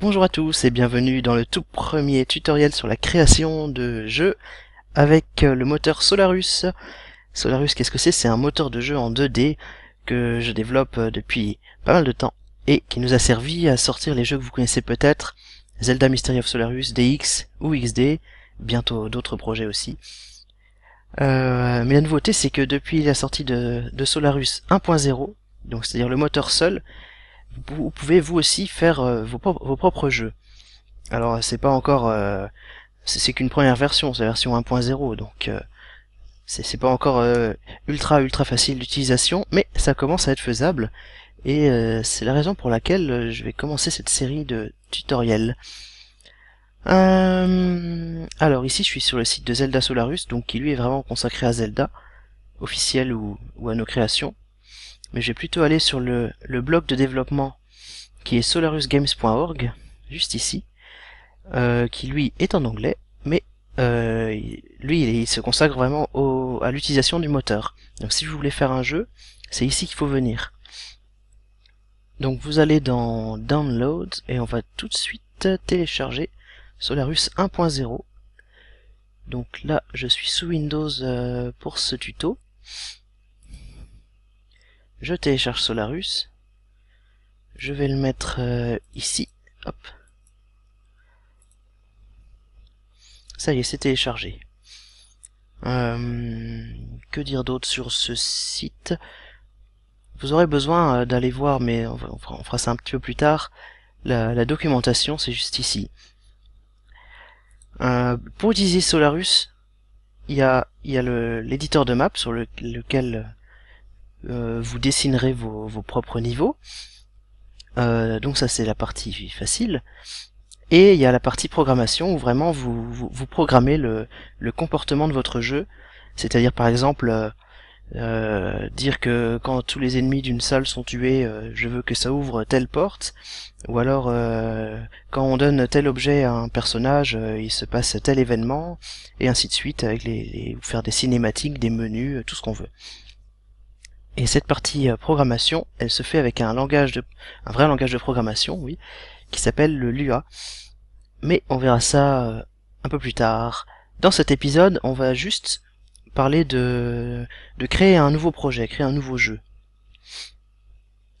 Bonjour à tous et bienvenue dans le tout premier tutoriel sur la création de jeux avec euh, le moteur Solarus. Solarus, qu'est-ce que c'est C'est un moteur de jeu en 2D que je développe euh, depuis pas mal de temps et qui nous a servi à sortir les jeux que vous connaissez peut-être, Zelda Mystery of Solarus, DX ou XD, bientôt d'autres projets aussi. Euh, mais la nouveauté, c'est que depuis la sortie de, de Solarus 1.0, donc c'est-à-dire le moteur seul, vous pouvez vous aussi faire euh, vos, propres jeux. Alors c'est pas encore, euh, c'est qu'une première version, c'est la version 1.0, donc euh, c'est pas encore ultra ultra facile d'utilisation, mais ça commence à être faisable. Et c'est la raison pour laquelle je vais commencer cette série de tutoriels. alors ici je suis sur le site de Zelda Solarus, donc qui lui est vraiment consacré à Zelda, officiel ou à nos créations mais je vais plutôt aller sur le, le blog de développement qui est solarusgames.org, juste ici, euh, qui lui est en anglais, mais euh, lui il, se consacre vraiment au, à l'utilisation du moteur. Donc si vous voulez faire un jeu, c'est ici qu'il faut venir. Donc vous allez dans Download et on va tout de suite télécharger Solarus 1.0. Donc là je suis sous Windows euh, pour ce tuto je télécharge Solarus, je vais le mettre euh, ici, hop. Ça y est, c'est téléchargé. Euh, que dire d'autre sur ce site Vous aurez besoin euh, d'aller voir, mais on, fera ça un petit peu plus tard, la, documentation, c'est juste ici. pour utiliser Solarus, il y a, l'éditeur de map sur lequel euh, vous dessinerez vos, vos propres niveaux. Euh, donc ça c'est la partie facile. Et il y a la partie programmation où vraiment vous, vous, programmez le, comportement de votre jeu. C'est-à-dire par exemple euh, dire que quand tous les ennemis d'une salle sont tués, je veux que ça ouvre telle porte, ou alors quand on donne tel objet à un personnage, il se passe tel événement, et ainsi de suite, avec les, faire des cinématiques, des menus, tout ce qu'on veut. Et cette partie euh, programmation, elle se fait avec un langage de, un vrai langage de programmation, oui, qui s'appelle le Lua. Mais on verra ça euh, un peu plus tard. Dans cet épisode, on va juste parler de, de créer un nouveau projet, créer un nouveau jeu.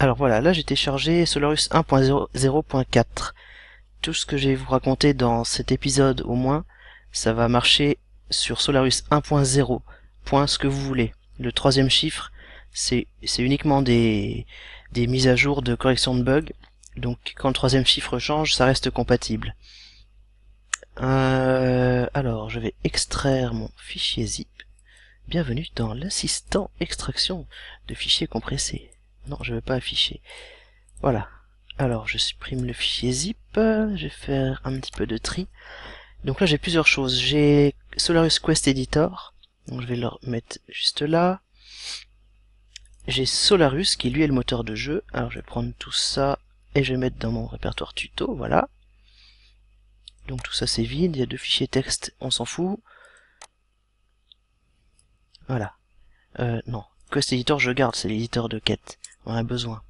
Alors voilà, là j'ai téléchargé Solarus 1.0.4. Tout ce que je vais vous raconter dans cet épisode au moins, ça va marcher sur Solarus 1.0. Point ce que vous voulez. Le troisième chiffre, c'est uniquement des, mises à jour de correction de bugs. Donc quand le troisième chiffre change, ça reste compatible. Euh, alors, je vais extraire mon fichier zip. Bienvenue dans l'assistant extraction de fichiers compressés. Non, je ne veux pas afficher. Voilà. Alors, je supprime le fichier zip. Je vais faire un petit peu de tri. Donc là, j'ai plusieurs choses. J'ai Solaris Quest Editor. Donc je vais le remettre juste là j'ai Solarus qui lui est le moteur de jeu. Alors je vais prendre tout ça et je vais mettre dans mon répertoire tuto, voilà. Donc tout ça c'est vide, il y a deux fichiers texte, on s'en fout. Voilà. Euh, non, Quest Editor je garde, c'est l'éditeur de quête, on a besoin.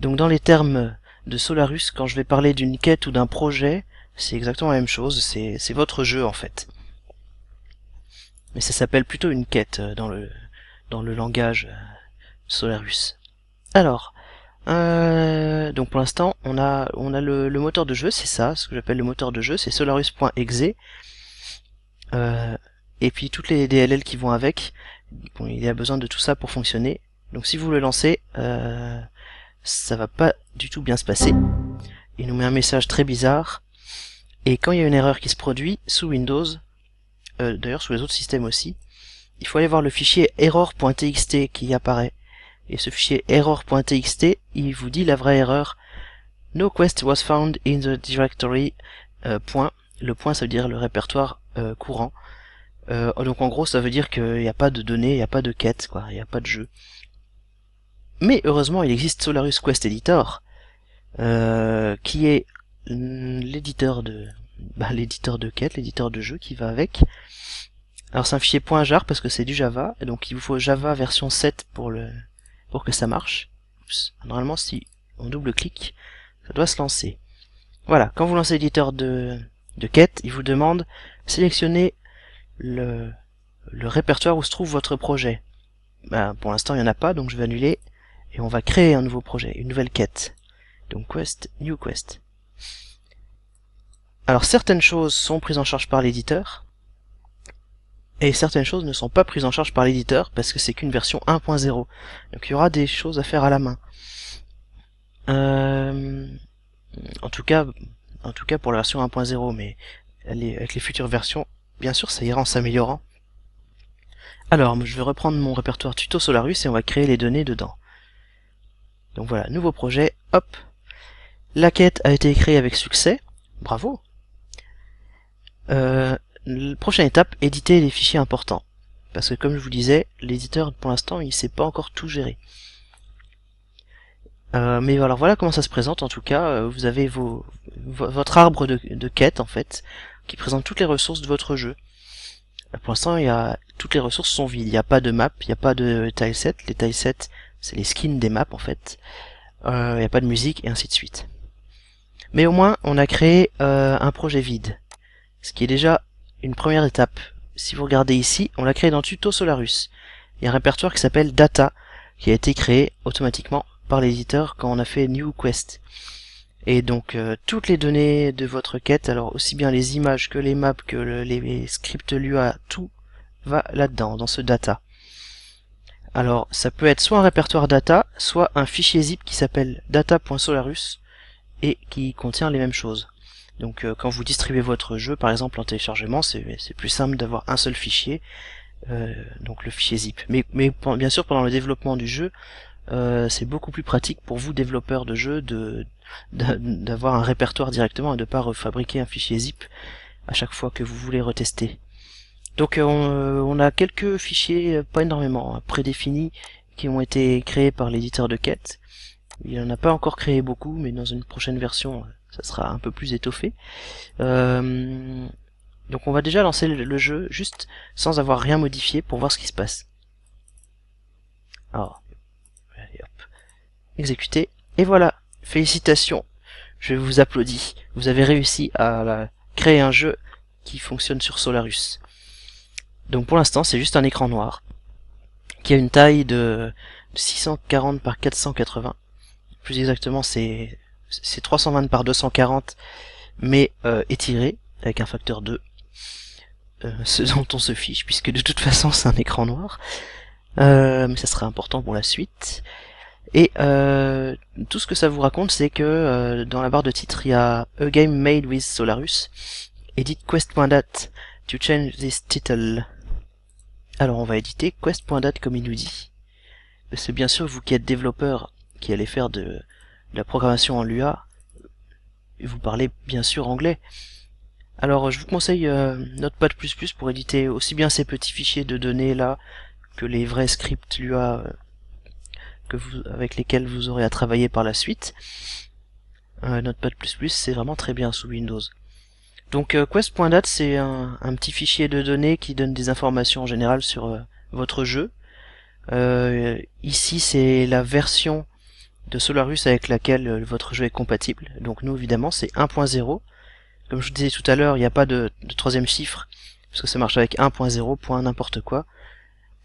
Donc dans les termes de Solarus, quand je vais parler d'une quête ou d'un projet, c'est exactement la même chose, c'est votre jeu en fait. Mais ça s'appelle plutôt une quête euh, dans le dans le langage euh, Solarus. Alors, euh, donc pour l'instant, on a, on a le, moteur de jeu, c'est ça, ce que j'appelle le moteur de jeu, c'est solarus.exe. Euh, et puis toutes les DLL qui vont avec, il y a besoin de tout ça pour fonctionner. Donc si vous le lancez, euh, ça va pas du tout bien se passer. Il nous met un message très bizarre. Et quand il y a une erreur qui se produit, sous Windows, euh, d'ailleurs sous les autres systèmes aussi, il faut aller voir le fichier error.txt qui apparaît. Et ce fichier error.txt, il vous dit la vraie erreur. No quest was found in the directory. Euh, point. Le point, ça veut dire le répertoire euh, courant. Euh, donc en gros, ça veut dire qu'il n'y a pas de données, il n'y a pas de quête, quoi, il n'y a pas de jeu. Mais heureusement, il existe Solaris Quest Editor, qui est l'éditeur de, bah, l'éditeur de quête, l'éditeur de jeu qui va avec, alors c'est un fichier .jar parce que c'est du Java, et donc il vous faut Java version 7 pour le pour que ça marche. Normalement si on double-clique, ça doit se lancer. Voilà, quand vous lancez l'éditeur de, de quête, il vous demande sélectionner le, le répertoire où se trouve votre projet. Ben, pour l'instant il n'y en a pas, donc je vais annuler, et on va créer un nouveau projet, une nouvelle quête. Donc quest, new quest. Alors certaines choses sont prises en charge par l'éditeur, et certaines choses ne sont pas prises en charge par l'éditeur parce que c'est qu'une version 1.0. Donc il y aura des choses à faire à la main. Euh, en tout cas, en tout cas pour la version 1.0, mais avec les futures versions, bien sûr, ça ira en s'améliorant. Alors, je vais reprendre mon répertoire tuto Solarus et on va créer les données dedans. Donc voilà, nouveau projet, hop. La quête a été créée avec succès, bravo. Euh, prochaine étape, éditer les fichiers importants. Parce que comme je vous disais, l'éditeur pour l'instant il ne sait pas encore tout gérer. Euh, mais alors voilà comment ça se présente en tout cas, euh, vous avez vos, votre arbre de, de quête en fait, qui présente toutes les ressources de votre jeu. Euh, pour l'instant, il toutes les ressources sont vides. Il n'y a pas de map, il n'y a pas de tileset. Les tilesets, c'est les skins des maps en fait. il n'y a pas de musique et ainsi de suite. Mais au moins, on a créé un projet vide. Ce qui est déjà une première étape. Si vous regardez ici, on l'a créé dans tuto Solarus. Il y a un répertoire qui s'appelle Data, qui a été créé automatiquement par l'éditeur quand on a fait New Quest. Et donc euh, toutes les données de votre quête, alors aussi bien les images que les maps que les scripts Lua, tout va là-dedans, dans ce data. Alors ça peut être soit un répertoire data, soit un fichier zip qui s'appelle data.solarus et qui contient les mêmes choses. Donc euh, quand vous distribuez votre jeu, par exemple en téléchargement, c'est plus simple d'avoir un seul fichier, euh, donc le fichier zip. Mais, mais bien sûr, pendant le développement du jeu, euh, c'est beaucoup plus pratique pour vous, développeurs de jeu de d'avoir un répertoire directement et de pas refabriquer un fichier zip à chaque fois que vous voulez retester. Donc on, on a quelques fichiers, pas énormément, hein, prédéfinis, qui ont été créés par l'éditeur de quête. Il n'en a pas encore créé beaucoup, mais dans une prochaine version, ça sera un peu plus étoffé. Euh, donc on va déjà lancer le jeu juste sans avoir rien modifié pour voir ce qui se passe. Alors, allez hop, exécuter, et voilà, félicitations, je vous applaudis, vous avez réussi à créer un jeu qui fonctionne sur Solarus. Donc pour l'instant c'est juste un écran noir, qui a une taille de 640 par 480, plus exactement c'est c'est 320 par 240, mais euh, étiré, avec un facteur 2. Euh, ce dont on se fiche, puisque de toute façon c'est un écran noir. Euh, mais ça sera important pour la suite. Et tout ce que ça vous raconte, c'est que dans la barre de titre, il y a A Game Made with Solarus. Edit quest.dat to change this title. Alors on va éditer quest.dat comme il nous dit. C'est bien sûr vous qui êtes développeur qui allez faire de, la programmation en Lua, vous parlez bien sûr anglais. Alors je vous conseille euh, Notepad++ pour éditer aussi bien ces petits fichiers de données là que les vrais scripts Lua euh, que vous, avec lesquels vous aurez à travailler par la suite. Euh, Notepad++ c'est vraiment très bien sous Windows. Donc euh, quest.dat c'est un, un, petit fichier de données qui donne des informations en général sur votre jeu. ici c'est la version de Solarus avec laquelle euh, votre jeu est compatible. Donc nous évidemment c'est 1.0. Comme je vous disais tout à l'heure, il n'y a pas de, troisième chiffre, parce que ça marche avec 1.0, point n'importe quoi.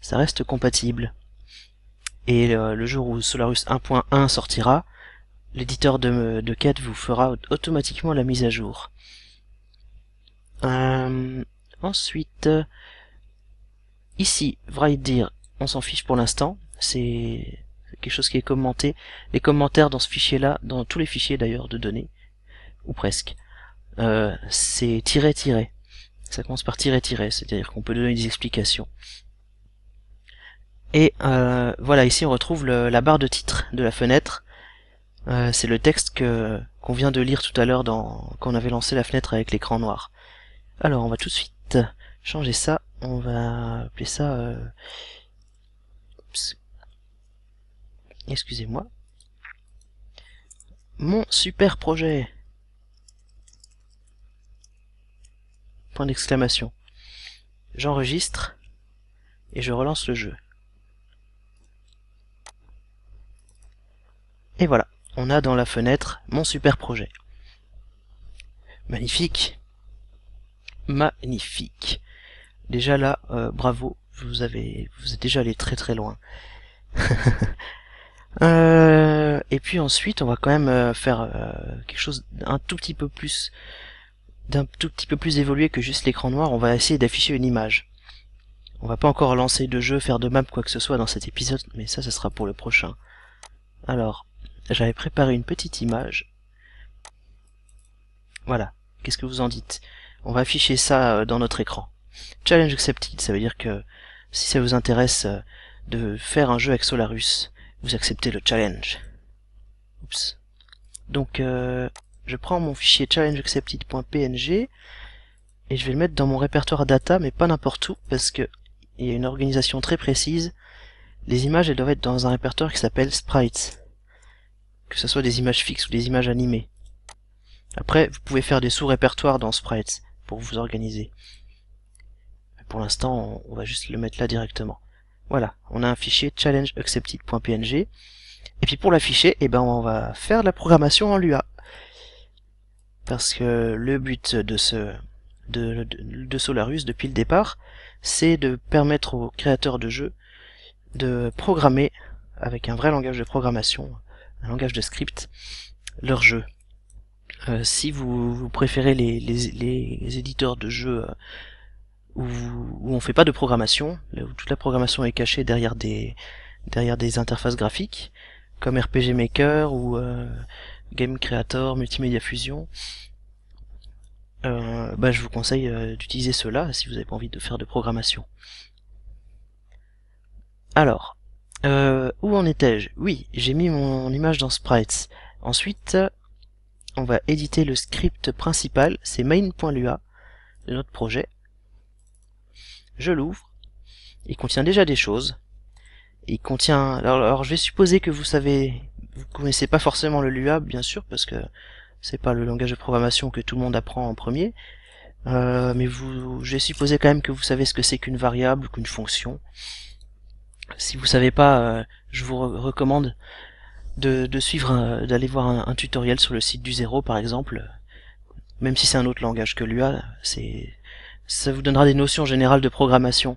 Ça reste compatible. Et euh, le jour où Solarus 1.1 sortira, l'éditeur de, de quête vous fera automatiquement la mise à jour. Euh, ensuite, ici, vrai dire, on s'en fiche pour l'instant. C'est quelque chose qui est commenté, les commentaires dans ce fichier-là, dans tous les fichiers d'ailleurs de données, ou presque, euh, c'est tiré, tirer ». Ça commence par tirer, tirer c'est-à-dire qu'on peut donner des explications. Et euh, voilà, ici on retrouve la barre de titre de la fenêtre. Euh, c'est le texte que qu'on vient de lire tout à l'heure dans quand on avait lancé la fenêtre avec l'écran noir. Alors on va tout de suite changer ça. On va appeler ça excusez-moi, mon super projet. Point d'exclamation. J'enregistre et je relance le jeu. Et voilà, on a dans la fenêtre mon super projet. Magnifique. Magnifique. Déjà là, euh, bravo, vous avez vous êtes déjà allé très très loin. Euh, et puis ensuite, on va quand même euh, faire euh, quelque chose d'un tout petit peu plus d'un tout petit peu plus évolué que juste l'écran noir, on va essayer d'afficher une image. On va pas encore lancer de jeu, faire de map, quoi que ce soit dans cet épisode, mais ça, ça sera pour le prochain. Alors, j'avais préparé une petite image. Voilà. Qu'est-ce que vous en dites On va afficher ça dans notre écran. Challenge accepted, ça veut dire que si ça vous intéresse de faire un jeu avec Solarus, vous acceptez le challenge. Oups. Donc, euh, je prends mon fichier challengeaccepted.png et je vais le mettre dans mon répertoire data, mais pas n'importe où, parce que il y a une organisation très précise. Les images, elles doivent être dans un répertoire qui s'appelle sprites. Que ce soit des images fixes ou des images animées. Après, vous pouvez faire des sous-répertoires dans sprites pour vous organiser. pour l'instant, on va juste le mettre là directement. Voilà, on a un fichier challengeaccepted.png. Et puis pour l'afficher, eh ben on va faire de la programmation en Lua. Parce que le but de ce de, Solarus depuis le départ, c'est de permettre aux créateurs de jeux de programmer avec un vrai langage de programmation, un langage de script, leur jeu. Euh, si vous, préférez les, éditeurs de jeux euh, où, on fait pas de programmation, où toute la programmation est cachée derrière des derrière des interfaces graphiques comme RPG Maker ou euh, Game Creator, Multimedia Fusion. Euh, bah, je vous conseille euh, d'utiliser cela si vous avez pas envie de faire de programmation. Alors, euh, où en étais-je Oui, j'ai mis mon image dans Sprites. Ensuite, on va éditer le script principal, c'est main.lua, notre projet je l'ouvre, il contient déjà des choses, il contient... Alors, je vais supposer que vous savez... Vous connaissez pas forcément le Lua, bien sûr, parce que c'est pas le langage de programmation que tout le monde apprend en premier, euh, mais vous, je vais supposer quand même que vous savez ce que c'est qu'une variable, qu'une fonction. Si vous savez pas, euh, je vous recommande de, suivre, euh, d'aller voir un, un, tutoriel sur le site du zéro par exemple. Même si c'est un autre langage que Lua, c'est ça vous donnera des notions générales de programmation.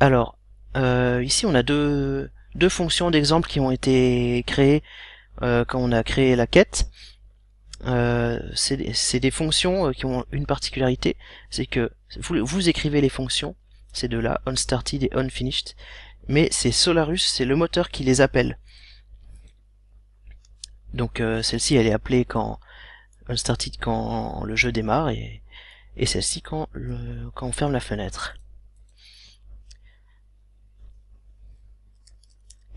Alors, euh, ici on a deux, deux fonctions d'exemple qui ont été créées euh, quand on a créé la quête. Euh, c'est des fonctions euh, qui ont une particularité, c'est que vous, vous écrivez les fonctions, de la « là unstarted et unfinished mais c'est Solarus, c'est le moteur qui les appelle. Donc celle-ci elle est appelée quand started » quand le jeu démarre et et celle-ci quand, on ferme la fenêtre.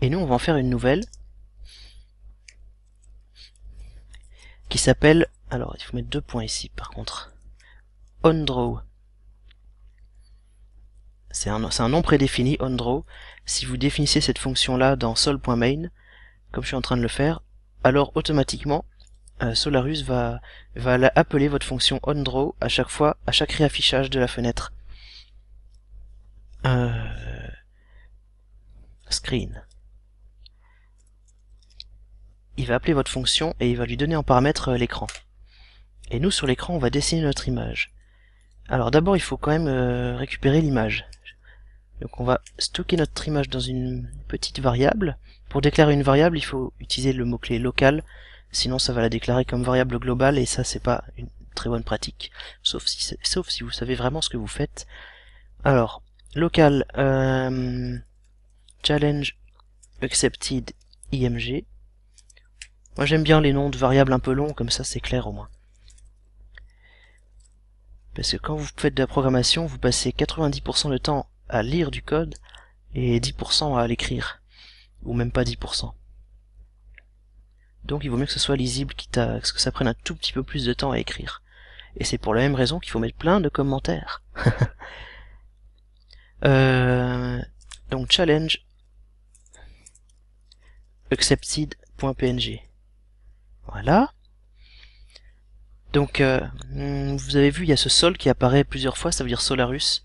Et nous, on va en faire une nouvelle qui s'appelle... Alors, il faut mettre deux points ici, par contre. OnDraw. C'est un, un nom prédéfini, OnDraw. Si vous définissez cette fonction-là dans sol.main, comme je suis en train de le faire, alors automatiquement, euh, Solarus va, va appeler votre fonction onDraw à chaque fois, à chaque réaffichage de la fenêtre. Euh, screen. Il va appeler votre fonction et il va lui donner en paramètre euh, l'écran. Et nous, sur l'écran, on va dessiner notre image. Alors d'abord, il faut quand même euh, récupérer l'image. Donc on va stocker notre image dans une petite variable. Pour déclarer une variable, il faut utiliser le mot-clé local Sinon, ça va la déclarer comme variable globale et ça, c'est pas une très bonne pratique. Sauf si, sauf si vous savez vraiment ce que vous faites. Alors, local, euh, challenge accepted img. Moi, j'aime bien les noms de variables un peu longs, comme ça, c'est clair au moins. Parce que quand vous faites de la programmation, vous passez 90% de temps à lire du code et 10% à l'écrire. Ou même pas 10%. Donc il vaut mieux que ce soit lisible, quitte à ce que ça prenne un tout petit peu plus de temps à écrire. Et c'est pour la même raison qu'il faut mettre plein de commentaires. Euh, donc challenge accepted.png. Voilà. Donc euh, hmm, vous avez vu, il y a ce sol qui apparaît plusieurs fois, ça veut dire Solarus.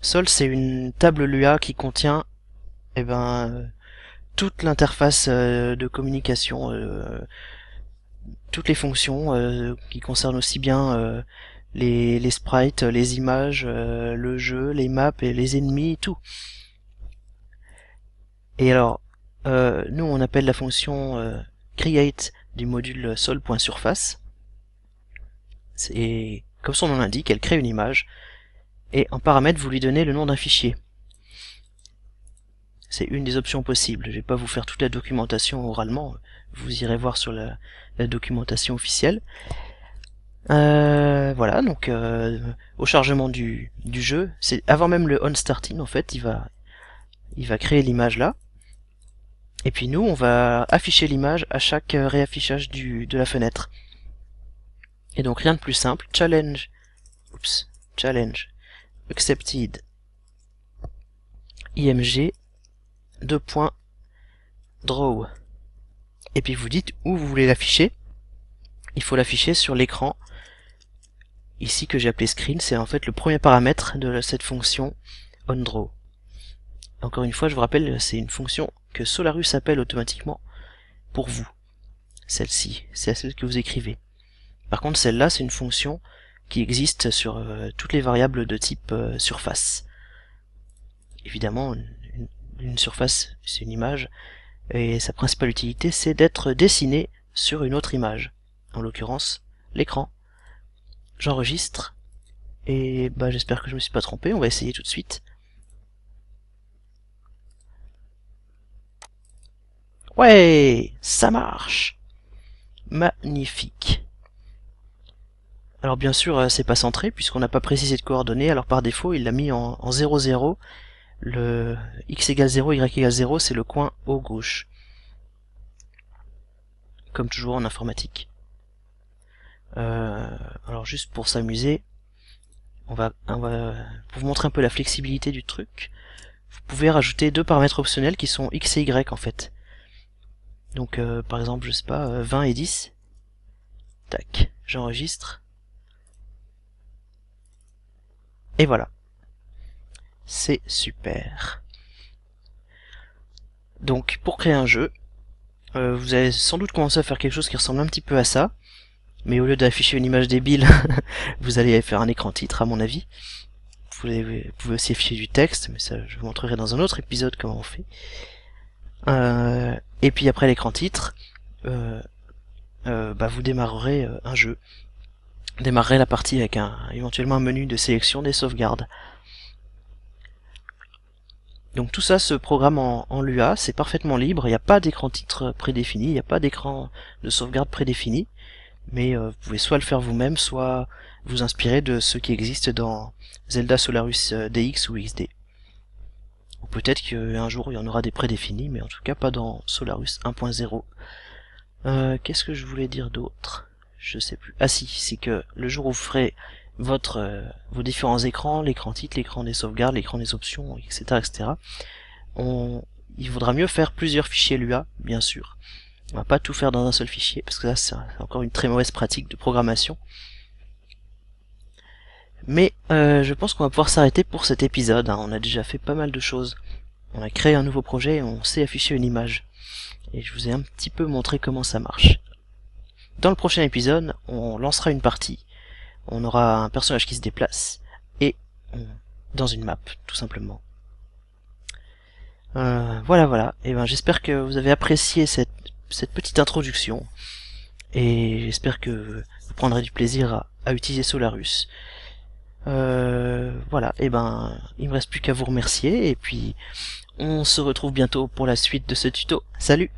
Sol, c'est une table Lua qui contient eh ben, euh, toute l'interface euh, de communication, euh, toutes les fonctions euh, qui concernent aussi bien les, sprites, les images, le jeu, les maps et les ennemis, tout. Et alors, nous on appelle la fonction create du module sol.surface. Et comme son nom l'indique, elle crée une image. Et en paramètre, vous lui donnez le nom d'un fichier c'est une des options possibles. Je vais pas vous faire toute la documentation oralement, vous irez voir sur la, documentation officielle. Euh, voilà, donc euh, au chargement du, jeu, c'est avant même le on starting en fait, il va, il va créer l'image là. Et puis nous, on va afficher l'image à chaque réaffichage du, de la fenêtre. Et donc rien de plus simple, challenge, Oups challenge, accepted, img, de point draw. Et puis vous dites où vous voulez l'afficher. Il faut l'afficher sur l'écran ici que j'ai appelé screen, c'est en fait le premier paramètre de cette fonction onDraw. Encore une fois, je vous rappelle, c'est une fonction que Solarus appelle automatiquement pour vous. Celle-ci, c'est celle que vous écrivez. Par contre, celle-là, c'est une fonction qui existe sur euh, toutes les variables de type euh, surface. Évidemment, une surface, c'est une image, et sa principale utilité c'est d'être dessiné sur une autre image, en l'occurrence l'écran. J'enregistre, et bah, j'espère que je ne me suis pas trompé, on va essayer tout de suite. Ouais, ça marche Magnifique alors bien sûr, euh, c'est pas centré puisqu'on n'a pas précisé de coordonnées, alors par défaut il l'a mis en, 0,0 le x égale 0, y égale 0, c'est le coin au gauche. Comme toujours en informatique. Euh, alors juste pour s'amuser, on va, pour vous montrer un peu la flexibilité du truc, vous pouvez rajouter deux paramètres optionnels qui sont x et y en fait. Donc euh, par exemple, je sais pas, 20 euh, et 10. Tac, j'enregistre. Et voilà c'est super. Donc pour créer un jeu, euh, vous allez sans doute commencer à faire quelque chose qui ressemble un petit peu à ça, mais au lieu d'afficher une image débile, vous allez faire un écran titre à mon avis. Vous, pouvez aussi afficher du texte, mais ça je vous montrerai dans un autre épisode comment on fait. Euh, et puis après l'écran titre, euh, bah, vous démarrerez un jeu. Démarrerez la partie avec un, éventuellement un menu de sélection des sauvegardes. Donc tout ça se programme en, Lua, c'est parfaitement libre, il n'y a pas d'écran titre prédéfini, il n'y a pas d'écran de sauvegarde prédéfini, mais euh, vous pouvez soit le faire vous-même, soit vous inspirer de ce qui existe dans Zelda Solarus euh, DX ou XD. Ou peut-être qu'un jour il y en aura des prédéfinis, mais en tout cas pas dans Solarus 1.0. Euh, qu'est-ce que je voulais dire d'autre Je sais plus. Ah si, c'est que le jour où vous ferez votre euh, vos différents écrans, l'écran titre, l'écran des sauvegardes, l'écran des options, etc., etc. il vaudra mieux faire plusieurs fichiers LUA, bien sûr. On va pas tout faire dans un seul fichier parce que ça c'est encore une très mauvaise pratique de programmation. Mais euh, je pense qu'on va pouvoir s'arrêter pour cet épisode. Hein. On a déjà fait pas mal de choses. On a créé un nouveau projet on sait afficher une image. Et je vous ai un petit peu montré comment ça marche. Dans le prochain épisode, on lancera une partie on aura un personnage qui se déplace et dans une map, tout simplement. Euh, voilà, voilà. Et eh ben, j'espère que vous avez apprécié cette, cette petite introduction. Et j'espère que vous prendrez du plaisir à, utiliser Solarus. Euh, voilà. Et eh ben, il me reste plus qu'à vous remercier. Et puis, on se retrouve bientôt pour la suite de ce tuto. Salut